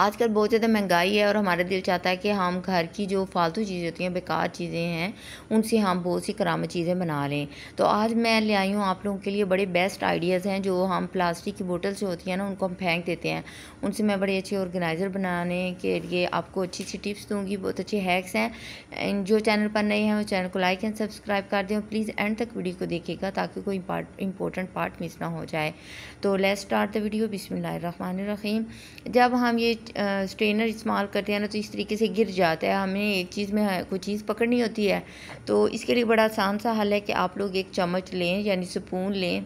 आजकल बहुत ज़्यादा महंगाई है और हमारा दिल चाहता है कि हम घर की जो फालतू चीज़ें होती हैं बेकार चीज़ें हैं उनसे हम बहुत सी कराम चीज़ें बना लें तो आज मैं ले आई हूँ आप लोगों के लिए बड़े बेस्ट आइडियाज़ हैं जो हम प्लास्टिक की बोटल से होती हैं ना उनको हम फेंक देते हैं उनसे मैं बड़े अच्छे ऑर्गेनाइज़र बनाने के लिए आपको अच्छी अच्छी टिप्स दूँगी बहुत अच्छे हैक्स हैं जो चैनल पर नए हैं वो चैनल को लाइक एंड सब्सक्राइब कर दें प्लीज़ एंड तक वीडियो को देखेगा ताकि कोई इंपॉर्टेंट पार्ट मिस ना हो जाए तो लेट स्टार्ट द वीडियो बिसमीम जब हम ये स्ट्रेनर इस्तेमाल करते हैं ना तो इस तरीके से गिर जाता है हमें एक चीज़ में कोई चीज़ पकड़नी होती है तो इसके लिए बड़ा आसान सा हल है कि आप लोग एक चम्मच लें यानी स्पून लें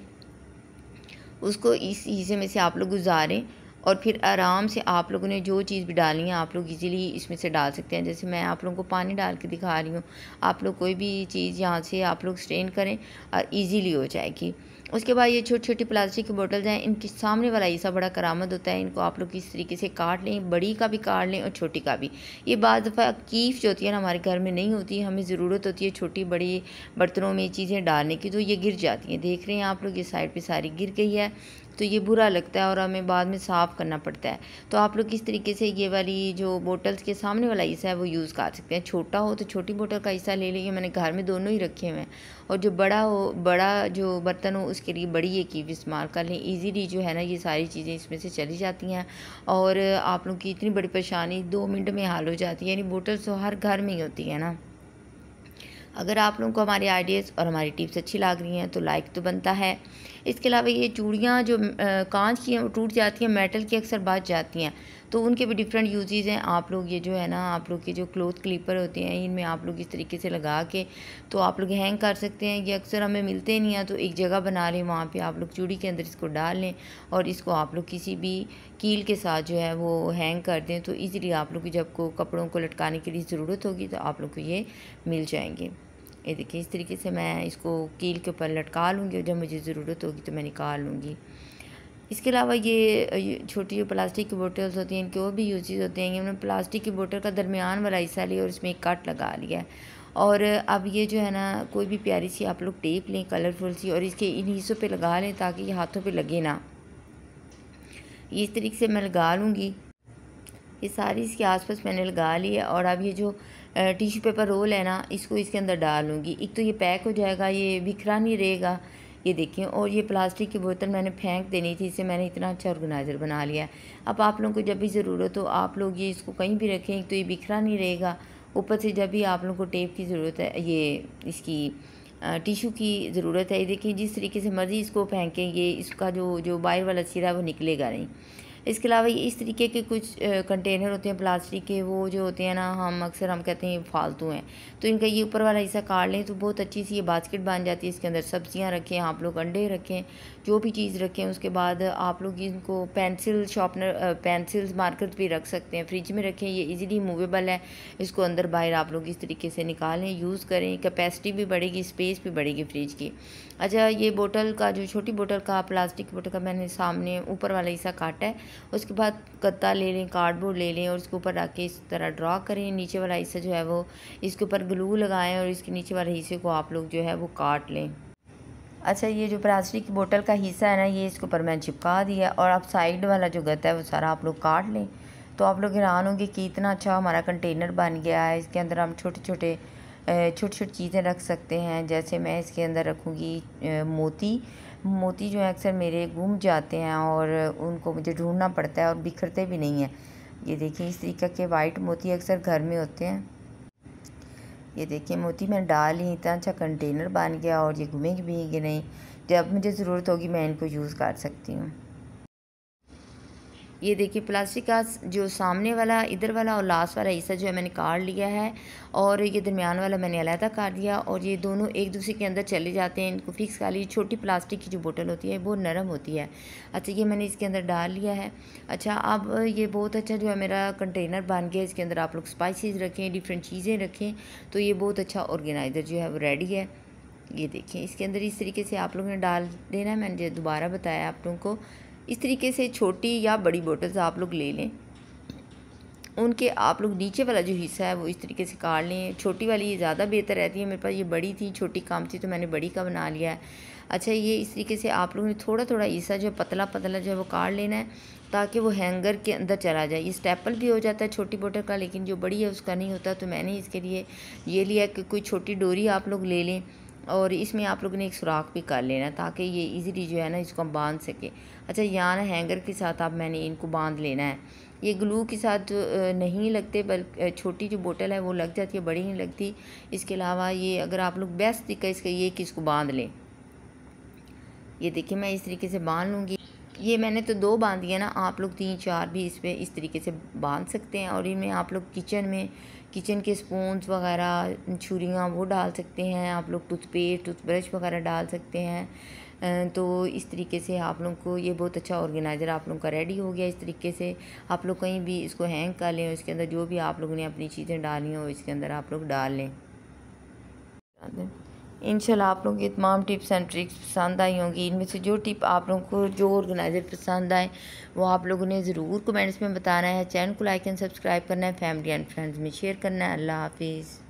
उसको इस हिस्से में से आप लोग गुजारें और फिर आराम से आप लोगों ने जो चीज़ भी डालनी है आप लोग इजीली इसमें से डाल सकते हैं जैसे मैं आप लोगों को पानी डाल के दिखा रही हूँ आप लोग कोई भी चीज़ यहाँ से आप लोग स्ट्रेन करें और इजीली हो जाएगी उसके बाद ये छोटी छोटी प्लास्टिक की बोटल्स हैं इनके सामने वाला हिस्सा बड़ा करामद होता है इनको आप लोग किस तरीके से काट लें बड़ी का भी काट लें और छोटी का भी ये बाद दफ़ा कीफ जो होती है ना हमारे घर में नहीं होती हमें ज़रूरत होती है छोटी बड़ी बर्तनों में चीज़ें डालने की तो ये गिर जाती हैं देख रहे हैं आप लोग ये साइड पर सारी गिर गई है तो ये बुरा लगता है और हमें बाद में साफ़ करना पड़ता है तो आप लोग किस तरीके से ये वाली जो बोटल्स के सामने वाला हिस्सा है वो यूज़ कर सकते हैं छोटा हो तो छोटी बोटल का हिस्सा ले लेंगे मैंने घर में दोनों ही रखे हुए हैं और जो बड़ा हो बड़ा जो बर्तन हो उसके लिए बड़ी एक ही इस्तेमाल कर लें ईजीली जो है ना ये सारी चीज़ें इसमें से चली जाती हैं और आप लोग की इतनी बड़ी परेशानी दो मिनट में हाल हो जाती है यानी बोटल्स तो हर घर में ही होती है ना अगर आप लोगों को हमारे आइडियाज़ और हमारी टिप्स अच्छी लग रही हैं तो लाइक तो बनता है इसके अलावा ये चूड़ियाँ जो कांच की टूट जाती हैं मेटल की अक्सर बच जाती हैं तो उनके भी डिफरेंट यूजेज़ हैं आप लोग ये जो है ना आप लोग के जो क्लोथ क्लीपर होते हैं इनमें आप लोग इस तरीके से लगा के तो आप लोग हैंग कर सकते हैं ये अक्सर हमें मिलते नहीं हैं तो एक जगह बना लें वहाँ पे आप लोग चूड़ी के अंदर इसको डाल लें और इसको आप लोग किसी भी कील के साथ जो है वो हैंग कर दें तो ईज़िली आप लोग जब को कपड़ों को लटकाने के लिए ज़रूरत होगी तो आप लोग को ये मिल जाएंगे ये देखिए इस तरीके से मैं इसको कील के ऊपर लटका लूँगी और जब मुझे ज़रूरत होगी तो मैं निकाल लूँगी इसके अलावा ये छोटी जो प्लास्टिक की बोटल्स होती हैं इनके वो भी यूज होते हैं इन्होंने प्लास्टिक की बोटल का दरमियान वाला हिस्सा लिया और इसमें एक कट लगा लिया है और अब ये जो है ना कोई भी प्यारी सी आप लोग टेप लें कलरफुल सी और इसके इन हिस्सों पे लगा लें ताकि ये हाथों पे लगे ना इस तरीके से मैं लगा लूँगी ये सारी इसके आसपास मैंने लगा ली है और अब ये जो टिश्यू पेपर रोल है ना इसको इसके अंदर डालूँगी एक तो ये पैक हो जाएगा ये बिखरा नहीं रहेगा ये देखें और ये प्लास्टिक की बोतल मैंने फेंक देनी थी इसे मैंने इतना अच्छा ऑर्गेनाइज़र बना लिया अब आप लोगों को जब भी ज़रूरत हो आप लोग ये इसको कहीं भी रखें एक तो ये बिखरा नहीं रहेगा ऊपर से जब भी आप लोगों को टेप की ज़रूरत है ये इसकी टिशू की ज़रूरत है ये देखिए जिस तरीके से मर्ज़ी इसको फेंकें ये इसका जो जो बाहर वाला सिरा है वो निकलेगा नहीं इसके अलावा ये इस तरीके के कुछ कंटेनर होते हैं प्लास्टिक के वो जो होते हैं ना हम अक्सर हम कहते हैं फालतू हैं तो इनका ये ऊपर वाला हिस्सा काट लें तो बहुत अच्छी सी ये बास्केट बन जाती है इसके अंदर सब्जियाँ रखें आप लोग अंडे रखें जो भी चीज़ रखें उसके बाद आप लोग इनको पेंसिल शॉपनर पेंसिल्स मार्कर भी रख सकते हैं फ्रिज में रखें ये इज़िली मूवेबल है इसको अंदर बाहर आप लोग इस तरीके से निकालें यूज़ करें कैपेसिटी भी बढ़ेगी स्पेस भी बढ़ेगी फ्रिज की अच्छा ये बोटल का जो छोटी बोटल का प्लास्टिक बोटल का मैंने सामने ऊपर वाला हिस्सा काटा है उसके बाद गत्ता ले लें कार्डबोर्ड ले लें और उसके ऊपर रख के इस तरह ड्रा करें नीचे वाला हिस्सा जो है वो इसके ऊपर ग्लू लगाएं और इसके नीचे वाले हिस्से को आप लोग जो है वो काट लें अच्छा ये जो प्लास्टिक की बोतल का हिस्सा है ना ये इसके ऊपर मैंने चिपका दिया और आप साइड वाला जो गत्ता है वो सारा आप लोग काट लें तो आप लोग हैरान होंगे कि इतना अच्छा हमारा कंटेनर बन गया है इसके अंदर हम छोटे छोटे छोटी छोटी चीज़ें रख सकते हैं जैसे मैं इसके अंदर रखूँगी मोती मोती जो है अक्सर मेरे घूम जाते हैं और उनको मुझे ढूंढना पड़ता है और बिखरते भी नहीं हैं ये देखिए इस तरीके के वाइट मोती अक्सर घर में होते हैं ये देखिए मोती मैं डाल ही इतना अच्छा कंटेनर बन गया और ये घूमेंगे भी नहीं जब मुझे ज़रूरत होगी मैं इनको यूज़ कर सकती हूँ ये देखिए प्लास्टिक का जो सामने वाला इधर वाला और लास्ट वाला हिस्सा जो है मैंने काट लिया है और ये दरमियान वाला मैंने अलहदा काट दिया और ये दोनों एक दूसरे के अंदर चले जाते हैं इनको फिक्स कर लीजिए छोटी प्लास्टिक की जो बोतल होती है वो नरम होती है अच्छा ये मैंने इसके अंदर डाल लिया है अच्छा अब ये बहुत अच्छा जो है मेरा कंटेनर बन गया इसके अंदर आप लोग स्पाइसिस रखें डिफरेंट चीज़ें रखें तो ये बहुत अच्छा ऑर्गेनाइज़र जो है वो रेडी है ये देखें इसके अंदर इस तरीके से आप लोगों ने डाल देना मैंने दोबारा बताया आप लोगों को इस तरीके से छोटी या बड़ी बोटल्स आप लोग ले लें उनके आप लोग नीचे वाला जो हिस्सा है वो इस तरीके से काट लें छोटी वाली ये ज़्यादा बेहतर रहती है मेरे पास ये बड़ी थी छोटी काम थी तो मैंने बड़ी का बना लिया है अच्छा ये इस तरीके से आप लोगों ने थोड़ा थोड़ा हिस्सा जो पतला पतला जो है वो काट लेना है ताकि वो हैंगर के अंदर चला जाए ये स्टेपल भी हो जाता है छोटी बोटल का लेकिन जो बड़ी है उसका नहीं होता तो मैंने इसके लिए ये लिया कि कोई छोटी डोरी आप लोग ले लें और इसमें आप लोगों ने एक सुराख भी कर लेना ताकि ये इजीली जो है ना इसको हम बांध सके अच्छा यहाँ ना हैंगर के साथ आप मैंने इनको बांध लेना है ये ग्लू के साथ नहीं लगते बल्कि छोटी जो बोतल है वो लग जाती है बड़ी नहीं लगती इसके अलावा ये अगर आप लोग बेस्ट तरीका इसका ये कि इसको बांध लें ये देखिए मैं इस तरीके से बांध लूँगी ये मैंने तो दो बांध दिया ना आप लोग तीन चार भी इस पर इस तरीके से बांध सकते हैं और इनमें आप लोग किचन में किचन के स्पूंस वगैरह छुरियाँ वो डाल सकते हैं आप लोग टूथपेस्ट टूथब्रश वगैरह डाल सकते हैं तो इस तरीके से आप लोग को ये बहुत अच्छा ऑर्गेनाइज़र आप लोगों का रेडी हो गया इस तरीके से आप लोग कहीं भी इसको हैंग कर लें इसके अंदर जो भी आप लोगों ने अपनी चीज़ें डाली हो इसके अंदर आप लोग डाल लें इन आप लोगों की तमाम टिप्स एंड ट्रिक्स पसंद आई होंगी इनमें से जो टिप आप लोगों को जो ऑर्गेनाइज़र पसंद आए वो आप लोगों ने ज़रूर कमेंट्स में बताना है चैनल को लाइक एंड सब्सक्राइब करना है फैमिली एंड फ्रेंड्स में शेयर करना है अल्लाह हाफिज़